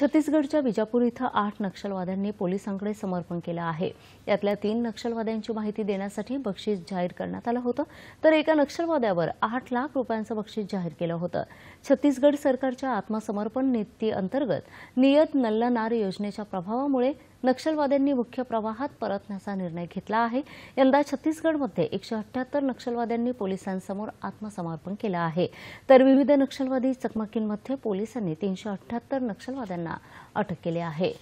छत्तीसगडच्या विजापूर इथं आठ नक्षलवाद्यांनी पोलिसांकडे समर्पण केलं आहे यातल्या तीन नक्षलवाद्यांची माहिती देण्यासाठी बक्षीस जाहीर करण्यात आलं होतं तर एका नक्षलवाद्यावर आठ लाख रुपयांचं बक्षीस जाहीर केलं होतं छत्तीसगड सरकारच्या आत्मसमर्पण नीतीअंतर्गत नियत नल्लनार योजनेच्या प्रभावामुळे नक्षलवाद्यांनी मुख्य प्रवाहात परतण्याचा निर्णय घेतला आहे यंदा छत्तीसगडमध्ये एकशे अठ्ठ्याहत्तर नक्षलवाद्यांनी पोलिसांसमोर आत्मसमर्पण केलं आहे तर विविध नक्षलवादी चकमकींमध्ये पोलिसांनी तीनशे अठ्याहत्तर नक्षलवाद्यांना अटक केली आहे